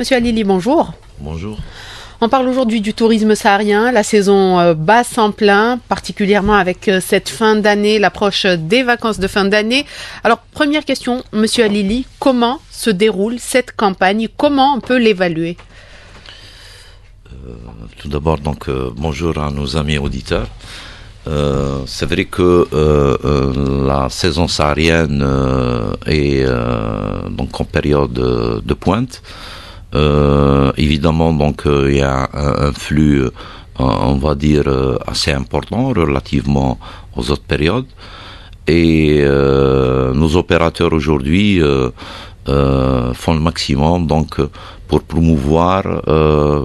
Monsieur Alili, bonjour. Bonjour. On parle aujourd'hui du tourisme saharien, la saison euh, basse en plein, particulièrement avec euh, cette fin d'année, l'approche des vacances de fin d'année. Alors, première question, monsieur Alili, comment se déroule cette campagne Comment on peut l'évaluer euh, Tout d'abord, donc, bonjour à nos amis auditeurs. c'est vrai que la saison saharienne est donc en période de pointe. Euh, évidemment, donc euh, il y a un, flux, euh, on va dire, assez important relativement aux autres périodes. Et nos opérateurs aujourd'hui font le maximum donc pour promouvoir,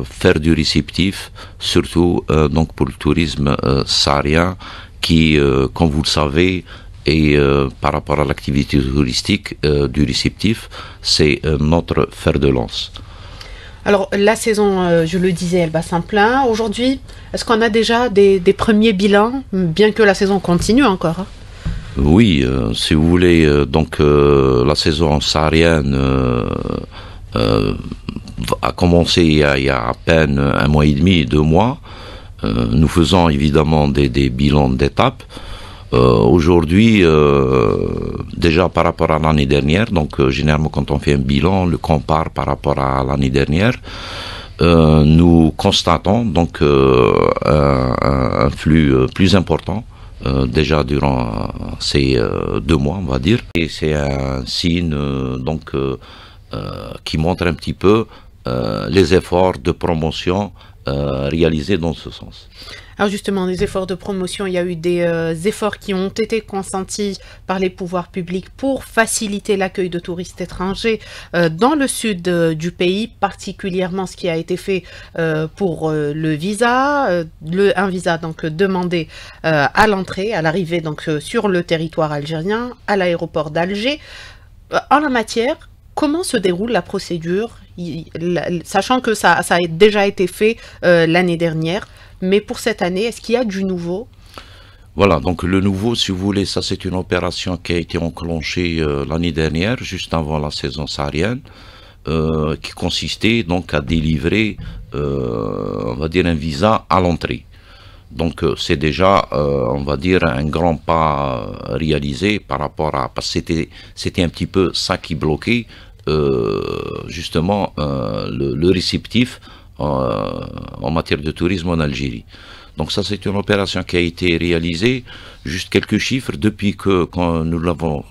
faire du réceptif, surtout donc pour le tourisme saharien, qui, comme vous le savez, et par rapport à l'activité touristique du réceptif, c'est notre fer de lance. Alors la saison, euh, je le disais, elle va s'en plein. Aujourd'hui, est-ce qu'on a déjà des, premiers bilans, bien que la saison continue encore hein Oui, euh, si vous voulez, euh, donc la saison saharienne a commencé il y a, à peine un mois et demi, deux mois. nous faisons évidemment des, des bilans d'étapes. Euh, aujourd'hui, euh, déjà par rapport à l'année dernière, donc euh, généralement quand on fait un bilan, on le compare par rapport à l'année dernière. nous constatons donc un, un, flux plus important déjà durant ces deux mois, on va dire, et c'est un signe donc qui montre un petit peu euh, les efforts de promotion euh, réalisés dans ce sens. Alors justement, les efforts de promotion, il y a eu des euh, efforts qui ont été consentis par les pouvoirs publics pour faciliter l'accueil de touristes étrangers dans le sud du pays, particulièrement ce qui a été fait pour le visa, le, un visa donc demandé à l'entrée, à l'arrivée donc sur le territoire algérien, à l'aéroport d'Alger. En la matière, Comment se déroule la procédure, sachant que ça, a déjà été fait euh, l'année dernière, mais pour cette année, est-ce qu'il y a du nouveau voilà, donc le nouveau, si vous voulez, ça c'est une opération qui a été enclenchée euh, l'année dernière, juste avant la saison saharienne, euh, qui consistait donc à délivrer, on va dire, un visa à l'entrée. Donc euh, c'est déjà, euh, on va dire, un grand pas euh, réalisé par rapport à... Parce que c'était, un petit peu ça qui bloquait justement le, réceptif en matière de tourisme en Algérie. Donc ça c'est une opération qui a été réalisée, juste quelques chiffres, depuis que quand nous l'avons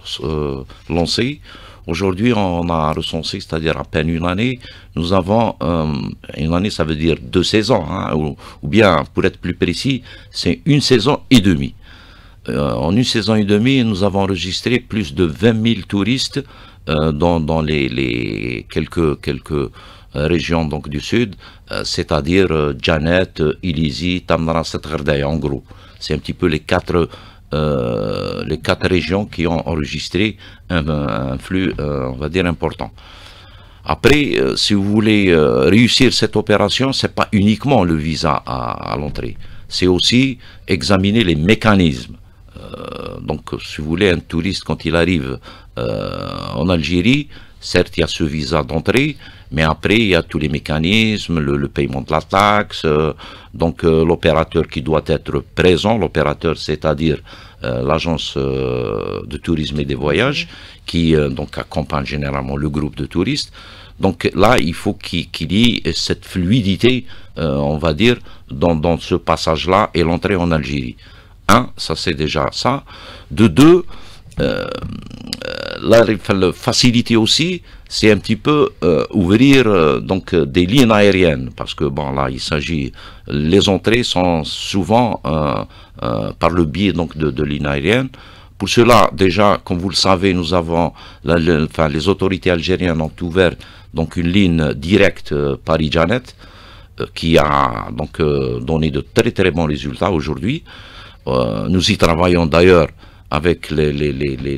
lancé. Aujourd'hui, on a recensé, c'est-à-dire à peine une année, nous avons, euh, une année ça veut dire deux saisons, hein, ou, bien pour être plus précis, c'est une saison et demie. Euh, en une saison et demie, nous avons enregistré plus de 20 000 touristes euh, dans, les, quelques, quelques régions donc, du sud, c'est-à-dire Janet, Illizi, Tamnara, Setgardaï, en gros. C'est un petit peu les quatre euh, les quatre régions qui ont enregistré un, flux, euh, on va dire, important. Après, euh, si vous voulez réussir cette opération, ce n'est pas uniquement le visa à, l'entrée, c'est aussi examiner les mécanismes. donc, si vous voulez, un touriste, quand il arrive en Algérie, certes, il y a ce visa d'entrée, mais après, il y a tous les mécanismes, le, paiement de la taxe, donc l'opérateur qui doit être présent, l'opérateur, c'est-à-dire euh, l'agence euh, de tourisme et des voyages qui euh, donc accompagne généralement le groupe de touristes. Donc là, il faut qu'il y ait cette fluidité, on va dire, dans, dans ce passage-là et l'entrée en Algérie. Un, ça c'est déjà ça. De deux, la, facilité aussi, c'est un petit peu euh, ouvrir euh, donc euh, des lignes aériennes parce que bon là il s'agit les entrées sont souvent par le biais donc de, lignes aériennes. Pour cela, déjà, comme vous le savez, nous avons, enfin, les autorités algériennes ont ouvert donc une ligne directe Paris-Janet qui a donc donné de très très bons résultats aujourd'hui. nous y travaillons d'ailleurs avec les, les, les,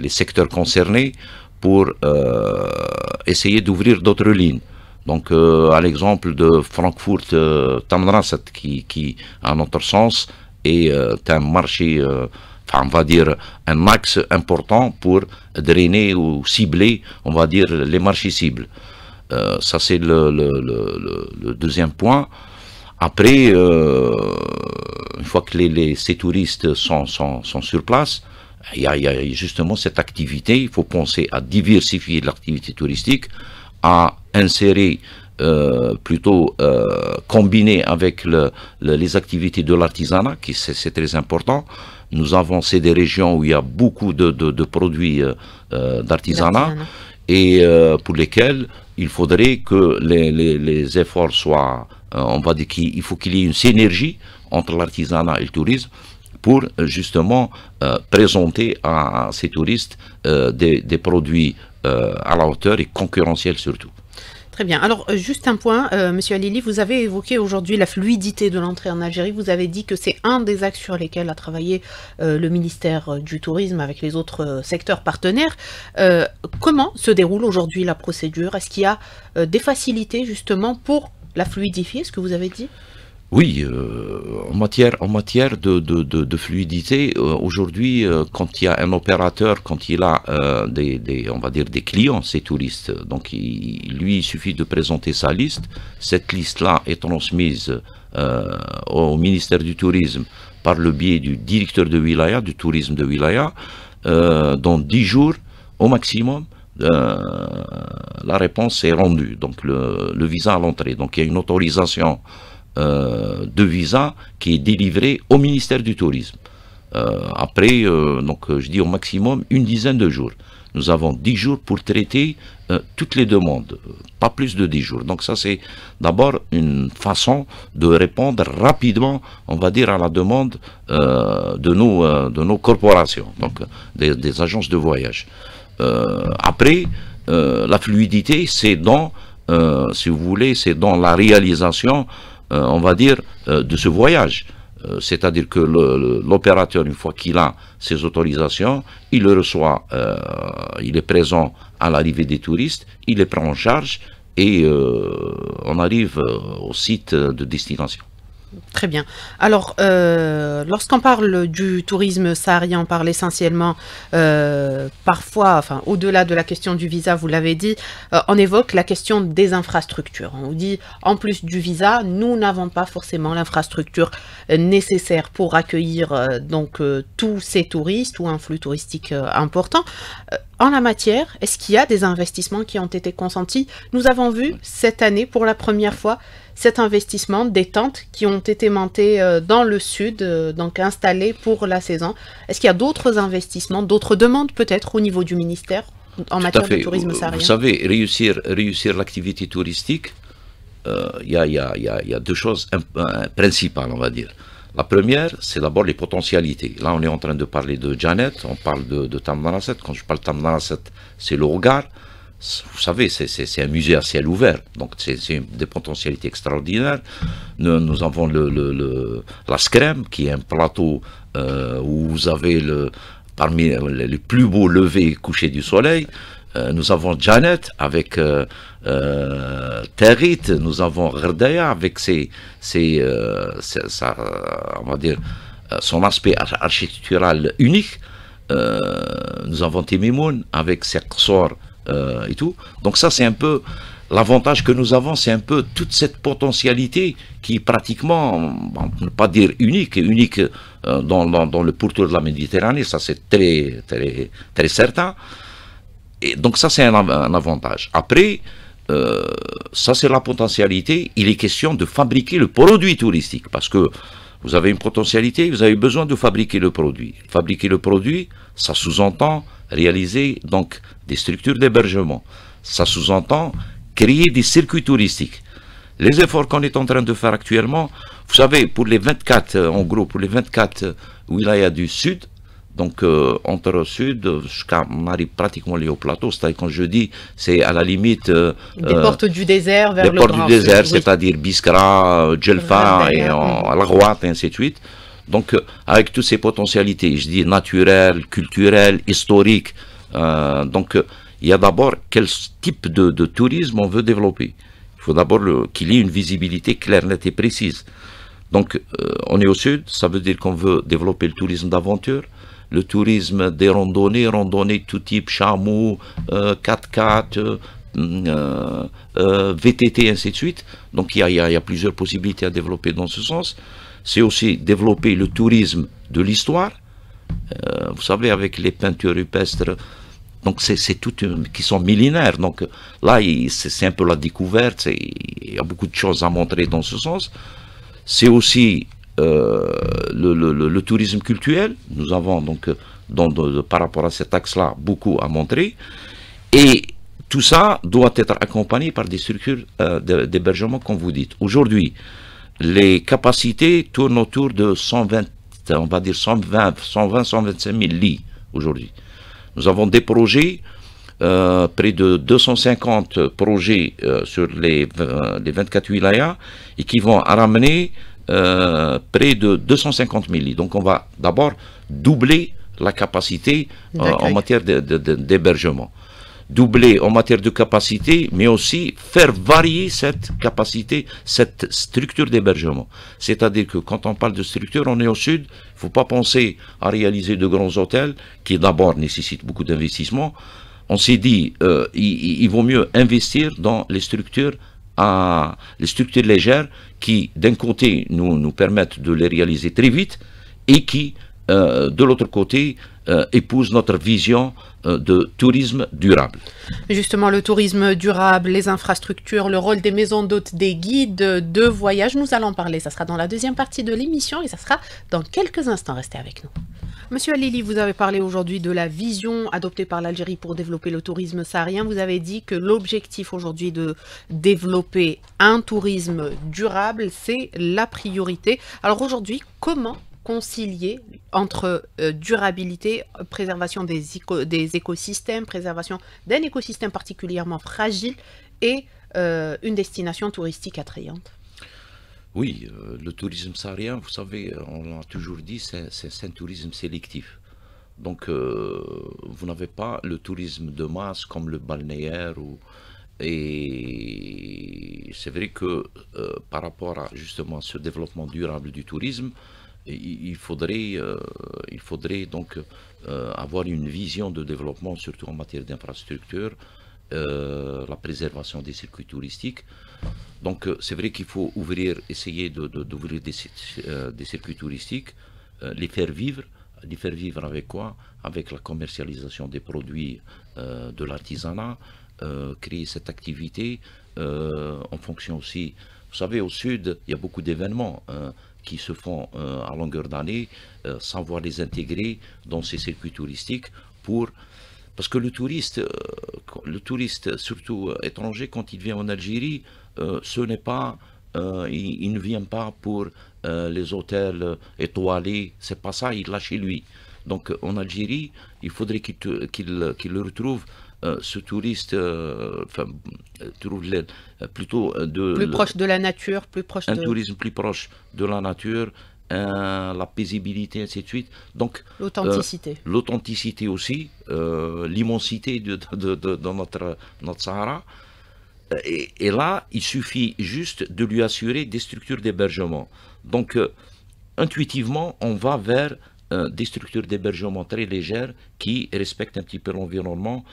les secteurs concernés pour euh, essayer d'ouvrir d'autres lignes. Donc, euh, à l'exemple de Frankfurt-Tamdrasat, euh, qui, qui, à notre sens, est un marché, enfin, on va dire, un axe important pour drainer ou cibler, on va dire, les marchés cibles. ça, c'est le, deuxième point. Après, euh, une fois que les, ces touristes sont, sont, sont sur place, il y, a, il y, a, justement cette activité. Il faut penser à diversifier l'activité touristique, à insérer euh, plutôt euh, combiner avec le, les activités de l'artisanat, qui c'est très important. Nous avons ces des régions où il y a beaucoup de, de, de produits euh, euh d'artisanat et euh, pour lesquels il faudrait que les, efforts soient, euh, on va dire qu'il faut qu'il y ait une synergie entre l'artisanat et le tourisme pour euh, justement euh, présenter à, ces touristes des produits à la hauteur et concurrentiels surtout. Très bien. Alors, euh, juste un point, euh, Monsieur Alili, vous avez évoqué aujourd'hui la fluidité de l'entrée en Algérie. Vous avez dit que c'est un des axes sur lesquels a travaillé euh, le ministère du Tourisme avec les autres secteurs partenaires. comment se déroule aujourd'hui la procédure Est-ce qu'il y a des facilités justement pour la fluidifier, ce que vous avez dit oui, euh, en matière, en matière de, de, fluidité, euh, aujourd'hui, euh, quand il y a un opérateur, quand il a des, on va dire des clients, ces touristes, donc il, lui, il suffit de présenter sa liste. Cette liste-là est transmise au ministère du Tourisme par le biais du directeur de Wilaya, du tourisme de Wilaya, dans 10 jours au maximum. la réponse est rendue, donc le, le visa à l'entrée. Donc il y a une autorisation euh, de visa qui est délivré au ministère du Tourisme. Euh, après, euh, donc, je dis au maximum une dizaine de jours. Nous avons dix jours pour traiter toutes les demandes, pas plus de dix jours. Donc ça, c'est d'abord une façon de répondre rapidement, on va dire, à la demande de, nos, de nos corporations, donc des, des agences de voyage. après, la fluidité, c'est dans, si vous voulez, c'est dans la réalisation euh, on va dire, euh, de ce voyage. Euh, c'est-à-dire que l'opérateur, une fois qu'il a ses autorisations, il le reçoit, il est présent à l'arrivée des touristes, il les prend en charge et on arrive au site de destination. Très bien. Alors, euh, lorsqu'on parle du tourisme saharien, on parle essentiellement, euh, parfois, enfin, au-delà de la question du visa, vous l'avez dit, euh, on évoque la question des infrastructures. On dit, en plus du visa, nous n'avons pas forcément l'infrastructure nécessaire pour accueillir donc tous ces touristes ou un flux touristique important. en la matière, est-ce qu'il y a des investissements qui ont été consentis Nous avons vu cette année, pour la première fois, cet investissement des tentes qui ont été montées euh, dans le sud, euh, donc installées pour la saison. Est-ce qu'il y a d'autres investissements, d'autres demandes peut-être au niveau du ministère en matière de tourisme Vous savez, réussir, réussir l'activité touristique, euh, il y, a, y, a, y, a deux choses principales, on va dire. La première, c'est d'abord les potentialités. Là, on est en train de parler de Janet, on parle de, de Quand je parle de c'est le regard vous savez, c'est un musée à ciel ouvert, donc c'est des potentialités extraordinaires. Nous, avons le, la Scrème, qui est un plateau euh, où vous avez le, parmi les plus beaux levés et du soleil. Euh, nous avons Janet avec euh, euh nous avons Rdea avec ses, on va dire, son aspect architectural unique. nous avons Timimoun avec ses ressorts euh, et tout. Donc ça, c'est un peu l'avantage que nous avons, c'est un peu toute cette potentialité qui est pratiquement, on ne pas dire unique, unique euh, dans, le pourtour de la Méditerranée, ça c'est très, très, très certain. Et donc ça, c'est un, avantage. Après, euh, ça c'est la potentialité, il est question de fabriquer le produit touristique, parce que vous avez une potentialité, vous avez besoin de fabriquer le produit. Fabriquer le produit, ça sous-entend réaliser donc des structures d'hébergement. Ça sous-entend créer des circuits touristiques. Les efforts qu'on est en train de faire actuellement, vous savez, pour les 24, euh, en gros, pour les 24 euh, a du Sud, donc euh, entre au sud jusqu'à on pratiquement lié au plateau. C'est-à-dire quand je dis c'est à la limite des portes du désert vers des portes du désert, c'est-à-dire Biskra, Djelfa et à la droite et ainsi de suite. Donc, euh, avec toutes ces potentialités, je dis naturelles, culturelles, historiques, euh, donc euh, il y a d'abord quel type de, de, tourisme on veut développer. Il faut d'abord qu'il y ait une visibilité claire, nette et précise. Donc, on est au sud, ça veut dire qu'on veut développer le tourisme d'aventure, le tourisme des randonnées, randonnées tout type, chameau, 4x4, mm, VTT, ainsi de suite. Donc, il y a plusieurs possibilités à développer dans ce sens c'est aussi développer le tourisme de l'histoire. Euh, vous savez, avec les peintures rupestres, donc c'est tout qui sont millénaires. Donc là, c'est un peu la découverte. Il y a beaucoup de choses à montrer dans ce sens. C'est aussi euh, le, tourisme culturel. Nous avons donc dans, par rapport à cet axe-là beaucoup à montrer. Et tout ça doit être accompagné par des structures euh, d'hébergement, comme vous dites. Aujourd'hui, les capacités tournent autour de 120, on va dire 120, 120, 125 000 lits aujourd'hui. Nous avons des projets, euh, près de 250 projets euh, sur les, euh, les 24 wilayas et qui vont ramener près de 250 000 lits. Donc on va d'abord doubler la capacité en matière d'hébergement doubler en matière de capacité, mais aussi faire varier cette capacité, cette structure d'hébergement. C'est-à-dire que quand on parle de structure, on est au sud, il faut pas penser à réaliser de grands hôtels, qui d'abord nécessitent beaucoup d'investissement. On s'est dit, euh, il, vaut mieux investir dans les structures à les structures légères qui, d'un côté, nous, nous permettent de les réaliser très vite et qui, euh, de l'autre côté, euh, épouse notre vision euh, de tourisme durable. Justement, le tourisme durable, les infrastructures, le rôle des maisons d'hôtes, des guides de voyage, nous allons parler. Ça sera dans la deuxième partie de l'émission et ça sera dans quelques instants. Restez avec nous. Monsieur Alili, vous avez parlé aujourd'hui de la vision adoptée par l'Algérie pour développer le tourisme saharien. Vous avez dit que l'objectif aujourd'hui de développer un tourisme durable, c'est la priorité. Alors aujourd'hui, comment concilier entre euh, durabilité, préservation des, des écosystèmes, préservation d'un écosystème particulièrement fragile et euh, une destination touristique attrayante Oui, euh, le tourisme saharien, vous savez, on l'a toujours dit, c'est un tourisme sélectif. Donc, vous n'avez pas le tourisme de masse comme le balnéaire et c'est vrai que par rapport à justement ce développement durable du tourisme, il faudrait, euh, il faudrait donc euh, avoir une vision de développement, surtout en matière d'infrastructure, euh, la préservation des circuits touristiques. Donc c'est vrai qu'il faut ouvrir, essayer d'ouvrir de, de, des, des, circuits touristiques, les faire vivre, les faire vivre avec quoi Avec la commercialisation des produits de l'artisanat, créer cette activité en fonction aussi. Vous savez, au sud, il y a beaucoup d'événements. Hein qui se font euh, à longueur d'année euh, sans voir les intégrer dans ces circuits touristiques pour parce que le touriste, euh, le touriste surtout étranger, quand il vient en Algérie, ce n'est pas, il, ne vient pas pour les hôtels étoilés, c'est pas ça, il l'a chez lui. Donc en Algérie, il faudrait qu'il le retrouve euh, ce touriste euh, euh, plutôt de... Plus proche de la nature, plus proche un tourisme plus proche de la nature, la paisibilité, ainsi de suite. Donc... L'authenticité. L'authenticité aussi, l'immensité de, de, notre, notre Sahara. et, là, il suffit juste de lui assurer des structures d'hébergement. Donc, intuitivement, on va vers des structures d'hébergement très légères qui respectent un petit peu l'environnement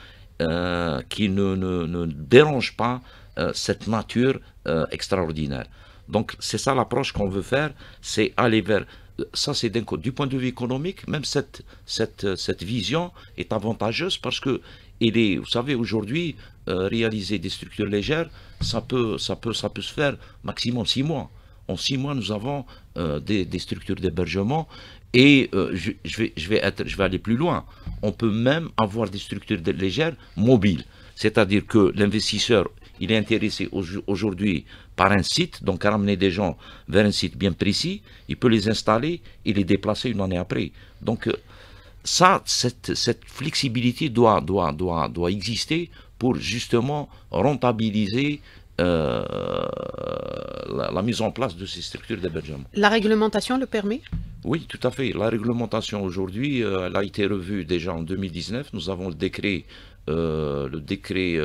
euh, qui ne, ne, dérange pas euh, cette nature euh, extraordinaire. Donc c'est ça l'approche qu'on veut faire, c'est aller vers... Ça, c'est du point de vue économique, même cette, cette, cette vision est avantageuse parce que, il est, vous savez, aujourd'hui, réaliser des structures légères, ça peut, ça, peut, ça peut se faire maximum six mois. En six mois, nous avons des, des structures d'hébergement et euh, je, vais, je, vais je vais aller plus loin. On peut même avoir des structures légères mobiles. C'est-à-dire que l'investisseur, il est intéressé aujourd'hui par un site, donc à ramener des gens vers un site bien précis, il peut les installer et les déplacer une année après. Donc euh, ça, cette, flexibilité doit, doit, doit, doit exister pour justement rentabiliser euh, la, mise en place de ces structures d'hébergement. La réglementation le permet Oui, tout à fait. La réglementation aujourd'hui, euh, elle a été revue déjà en 2019. Nous avons le décret, euh, le décret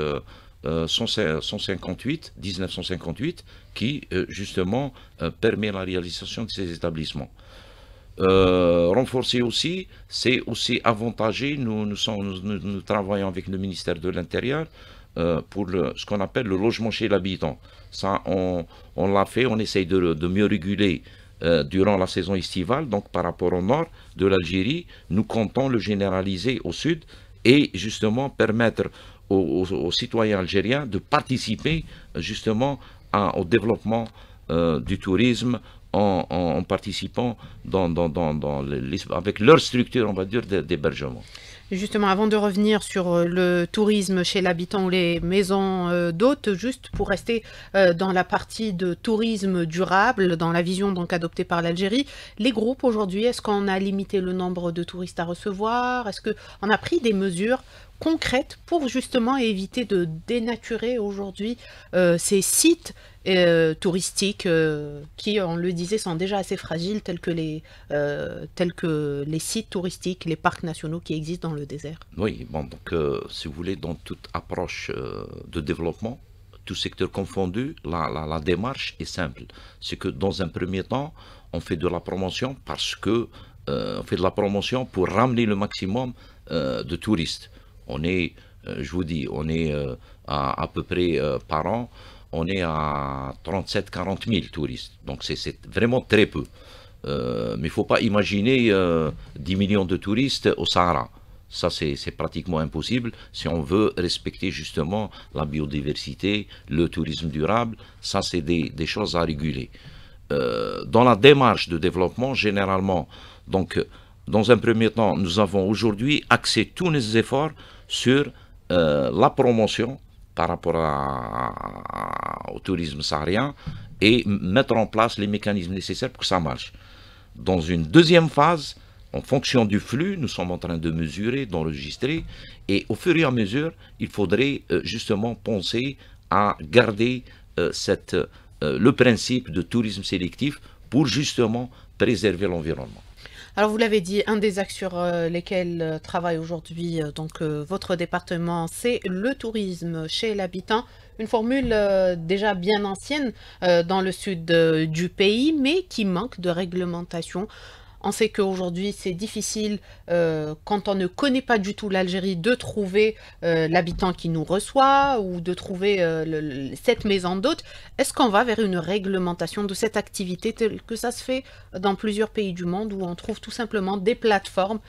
158, 1958, qui justement permet la réalisation de ces établissements. renforcer aussi, c'est aussi avantager, nous, travaillons avec le ministère de l'Intérieur euh, pour ce qu'on appelle le logement chez l'habitant. Ça, on, l'a fait, on essaye de, mieux réguler euh, durant la saison estivale, donc par rapport au nord de l'Algérie. Nous comptons le généraliser au sud et justement permettre aux, citoyens algériens de participer justement au développement euh, du tourisme en, participant dans, avec leur structure, on va dire, d'hébergement. Justement, avant de revenir sur euh, le tourisme chez l'habitant ou les maisons euh, d'hôtes, juste pour rester euh, dans la partie de tourisme durable, dans la vision donc adoptée par l'Algérie, les groupes aujourd'hui, est-ce qu'on a limité le nombre de touristes à recevoir Est-ce qu'on a pris des mesures concrètes pour justement éviter de dénaturer aujourd'hui euh, ces sites euh, touristiques euh, qui, on le disait, sont déjà assez fragiles tels que, les, tels que les sites touristiques, les parcs nationaux qui existent dans le désert Oui, bon, donc si vous voulez, dans toute approche de développement, tout secteur confondu, la, la, la démarche est simple. C'est que dans un premier temps, on fait de la promotion parce que on fait de la promotion pour ramener le maximum de touristes. On est, euh, je vous dis, on est euh, à, à peu près euh, par an, on est à 37-40 000 touristes. Donc c'est vraiment très peu. mais il ne faut pas imaginer 10 millions de touristes au Sahara. Ça, c'est pratiquement impossible si on veut respecter justement la biodiversité, le tourisme durable. Ça, c'est des, choses à réguler. dans la démarche de développement, généralement, donc dans un premier temps, nous avons aujourd'hui axé tous nos efforts sur euh, la promotion par rapport au tourisme saharien et mettre en place les mécanismes nécessaires pour que ça marche. Dans une deuxième phase, en fonction du flux, nous sommes en train de mesurer, d'enregistrer, et au fur et à mesure, il faudrait euh, justement penser à garder euh, le principe de tourisme sélectif pour justement préserver l'environnement. Alors vous l'avez dit, un des axes sur euh, lesquels euh, travaille aujourd'hui euh, donc votre département, c'est le tourisme chez l'habitant. Une formule déjà bien ancienne dans le sud du pays, mais qui manque de réglementation. On sait qu'aujourd'hui, c'est difficile, euh, quand on ne connaît pas du tout l'Algérie, de trouver euh, l'habitant qui nous reçoit ou de trouver euh, cette maison d'hôte. Est-ce qu'on va vers une réglementation de cette activité telle que ça se fait dans plusieurs pays du monde où on trouve tout simplement des plateformes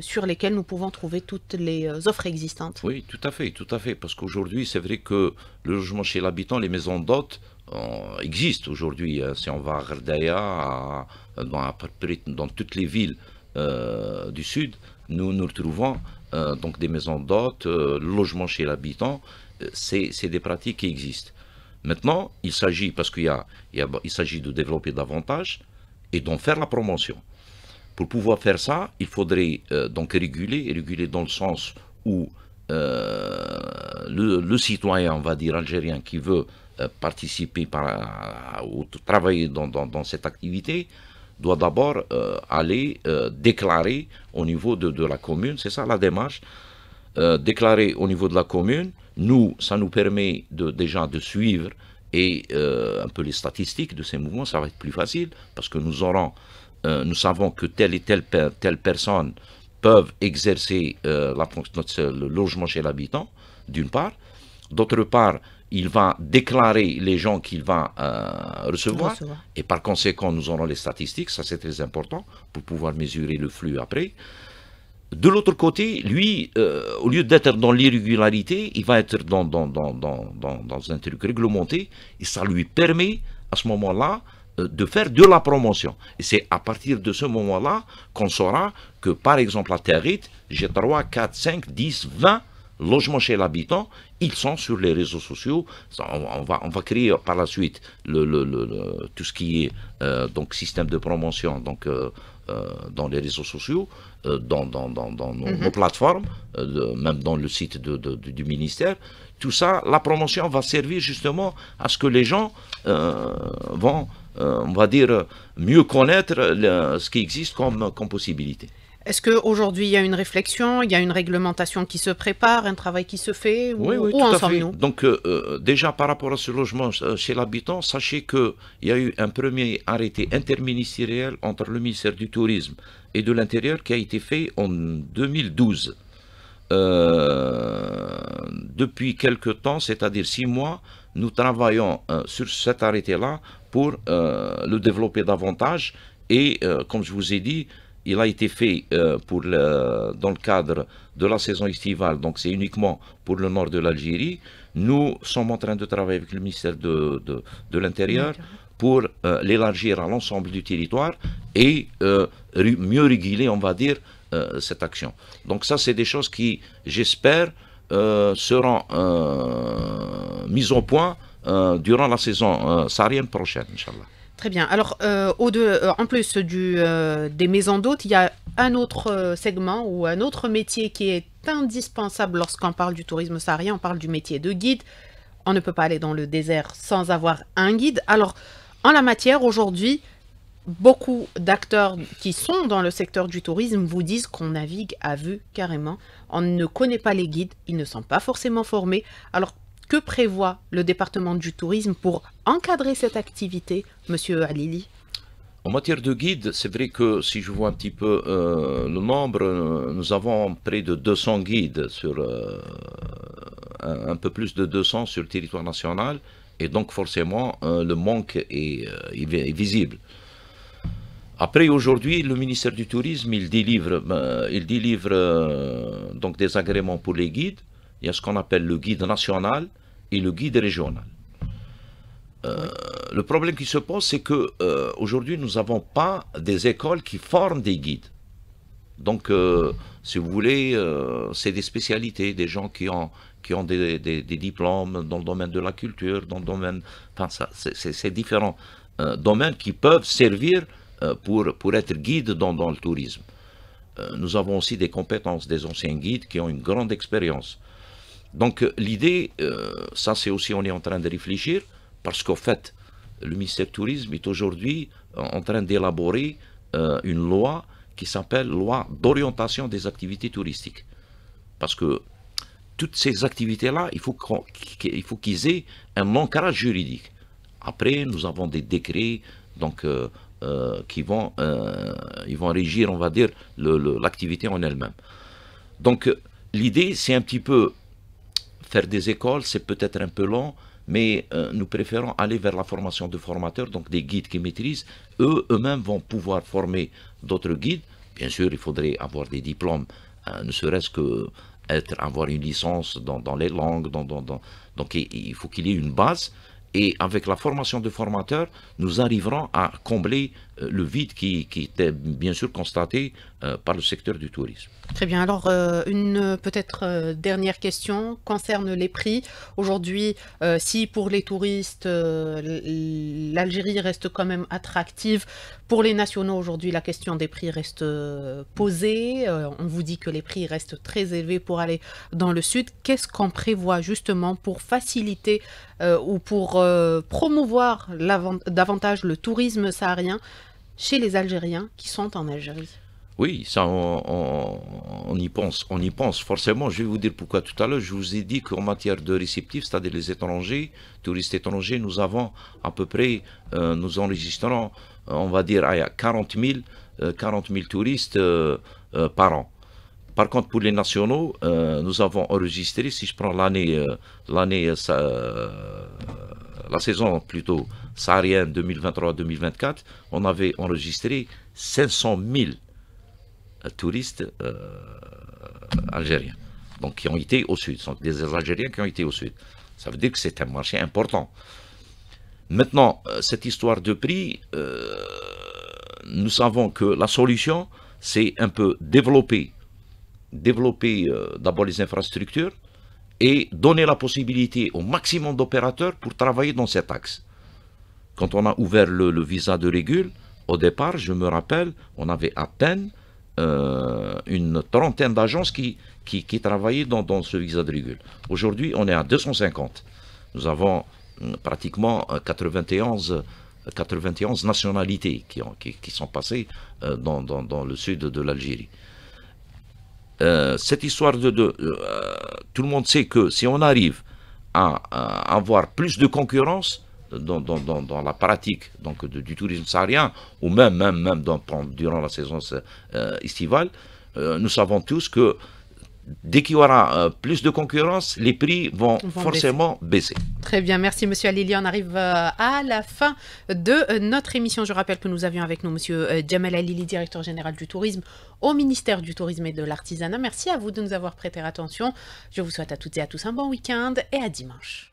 sur lesquelles nous pouvons trouver toutes les offres existantes Oui, tout à fait, tout à fait. Parce qu'aujourd'hui, c'est vrai que le logement chez l'habitant, les maisons d'hôtes, euh, existe aujourd'hui. Hein. Si on va à Ghardaïa, dans, toutes les villes euh, du Sud, nous nous retrouvons euh, donc des maisons d'hôtes, logements logement chez l'habitant. C'est des pratiques qui existent. Maintenant, il s'agit, parce qu'il y a, il, s'agit de développer davantage et d'en faire la promotion. Pour pouvoir faire ça, il faudrait donc réguler, réguler dans le sens où le, citoyen, on va dire, algérien qui veut euh, participer par, ou euh, travailler dans, cette activité doit d'abord euh, aller déclarer au niveau de, la commune, c'est ça la démarche, déclarer au niveau de la commune, nous, ça nous permet de, déjà de suivre et un peu les statistiques de ces mouvements, ça va être plus facile parce que nous aurons, nous savons que telle et telle, telle personne peuvent exercer le logement chez l'habitant, d'une part. D'autre part, il va déclarer les gens qu'il va euh, recevoir, et par conséquent, nous aurons les statistiques, ça c'est très important, pour pouvoir mesurer le flux après. De l'autre côté, lui, euh, au lieu d'être dans l'irrégularité, il va être dans, dans, un truc réglementé, et ça lui permet, à ce moment-là, euh, de faire de la promotion. Et c'est à partir de ce moment-là qu'on saura que, par exemple, à Territ, j'ai 3, 4, 5, 10, 20 logement chez l'habitant, ils sont sur les réseaux sociaux. On, va, on va créer par la suite tout ce qui est euh, donc système de promotion donc, euh, euh, dans les réseaux sociaux, dans, dans, nos, mhm. plateformes, même dans le site du ministère. Tout ça, la promotion va servir justement à ce que les gens vont, on va dire, mieux connaître ce qui existe comme, comme possibilité. Est-ce qu'aujourd'hui, il y a une réflexion, il y a une réglementation qui se prépare, un travail qui se fait oui, oui, en Donc, euh, euh, déjà par rapport à ce logement euh, chez l'habitant, sachez qu'il y a eu un premier arrêté interministériel entre le ministère du Tourisme et de l'Intérieur qui a été fait en 2012. depuis quelque temps, c'est-à-dire six mois, nous travaillons sur cet arrêté-là pour le développer davantage et, comme je vous ai dit, il a été fait euh, pour dans le cadre de la saison estivale, donc c'est uniquement pour le nord de l'Algérie. Nous sommes en train de travailler avec le ministère de, l'Intérieur pour euh, l'élargir à l'ensemble du territoire et euh, mieux réguler, on va dire, cette action. Donc ça, c'est des choses qui, j'espère, seront mises au point durant la saison saharienne prochaine, Inch'Allah. Très bien. Alors, euh, au deux, euh, en plus du, euh, des maisons d'hôtes, il y a un autre segment ou un autre métier qui est indispensable lorsqu'on parle du tourisme saharien. On parle du métier de guide. On ne peut pas aller dans le désert sans avoir un guide. Alors, en la matière, aujourd'hui, beaucoup d'acteurs qui sont dans le secteur du tourisme vous disent qu'on navigue à vue carrément. On ne connaît pas les guides, ils ne sont pas forcément formés. Alors, que prévoit le département du tourisme pour encadrer cette activité, Monsieur Alili en matière de guides, c'est vrai que si je vois un petit peu euh, le nombre, euh, nous avons près de 200 guides sur euh, un, peu plus de 200 sur le territoire national, et donc forcément le manque est, visible. Après aujourd'hui, le ministère du Tourisme, il délivre, ben, il délivre donc des agréments pour les guides. Il y a ce qu'on appelle le guide national, et le guide régional. Euh, le problème qui se pose, c'est que euh, aujourd'hui, nous n'avons pas des écoles qui forment des guides. Donc, euh, si vous voulez, c'est des spécialités, des gens qui ont, qui ont des, diplômes dans le domaine de la culture, dans le domaine. Enfin, c'est différents domaines qui peuvent servir pour, pour être guide dans le tourisme. nous avons aussi des compétences des anciens guides qui ont une grande expérience. Donc euh, l'idée, euh, ça c'est aussi, on est en train de réfléchir, parce qu'au fait, le ministère du Tourisme est aujourd'hui euh, en train d'élaborer une loi qui s'appelle loi d'orientation des activités touristiques. Parce que toutes ces activités-là, il faut qu'il faut qu'ils aient un ancrage juridique. Après, nous avons des décrets donc, qui vont, ils vont régir, on va dire, l'activité en elle-même. Donc, l'idée, c'est un petit peu Faire des écoles, c'est peut-être un peu long, mais euh, nous préférons aller vers la formation de formateurs, donc des guides qui maîtrisent. Eux, eux-mêmes vont pouvoir former d'autres guides. Bien sûr, il faudrait avoir des diplômes, euh, ne serait-ce que être, avoir une licence dans, les langues. dans, donc il faut qu'il y ait une base. Et avec la formation de formateurs, nous arriverons à combler euh, le vide qui, était bien sûr constaté euh, par le secteur du tourisme. Très bien. Alors, euh, une peut-être dernière question concerne les prix. Aujourd'hui, si pour les touristes, l'Algérie reste quand même attractive, pour les nationaux, aujourd'hui, la question des prix reste posée. on vous dit que les prix restent très élevés pour aller dans le sud. Qu'est-ce qu'on prévoit justement pour faciliter ou pour promouvoir davantage le tourisme saharien chez les Algériens qui sont en Algérie oui, ça, on, y pense, on y pense forcément. Je vais vous dire pourquoi tout à l'heure. Je vous ai dit qu'en matière de réceptifs, c'est-à-dire les étrangers, touristes étrangers, nous avons à peu près, euh, nous enregistrons, euh, on va dire, à 40 000, 40 000 touristes euh, par an. Par contre, pour les nationaux, nous avons enregistré, si je prends l'année, l'année la saison plutôt saharienne 2023-2024, on avait enregistré 500 000 euh, touristes euh, algériens, donc qui ont été au sud, sont des Algériens qui ont été au sud. Ça veut dire que c'est un marché important. Maintenant, euh, cette histoire de prix, nous savons que la solution, c'est un peu développer, développer d'abord les infrastructures, et donner la possibilité au maximum d'opérateurs pour travailler dans cet axe. Quand on a ouvert le, visa de régule, au départ, je me rappelle, on avait à peine euh, une trentaine d'agences qui, qui, travaillaient dans, dans, ce visa de régule. Aujourd'hui, on est à 250. Nous avons euh, pratiquement 91, euh, 91 nationalités qui, qui, sont passées dans, dans le sud de l'Algérie. Euh, cette histoire de... Euh, tout le monde sait que si on arrive à, avoir plus de concurrence dans, la pratique donc, du tourisme saharien, ou même, même, même durant la saison euh, estivale, nous savons tous que dès qu'il y aura euh, plus de concurrence, les prix vont, forcément baisser. Très bien, merci Monsieur Alili. On arrive euh, à la fin de euh, notre émission. Je rappelle que nous avions avec nous Monsieur Jamal Alili, directeur général du tourisme au ministère du Tourisme et de l'Artisanat. Merci à vous de nous avoir prêté attention. Je vous souhaite à toutes et à tous un bon week-end et à dimanche.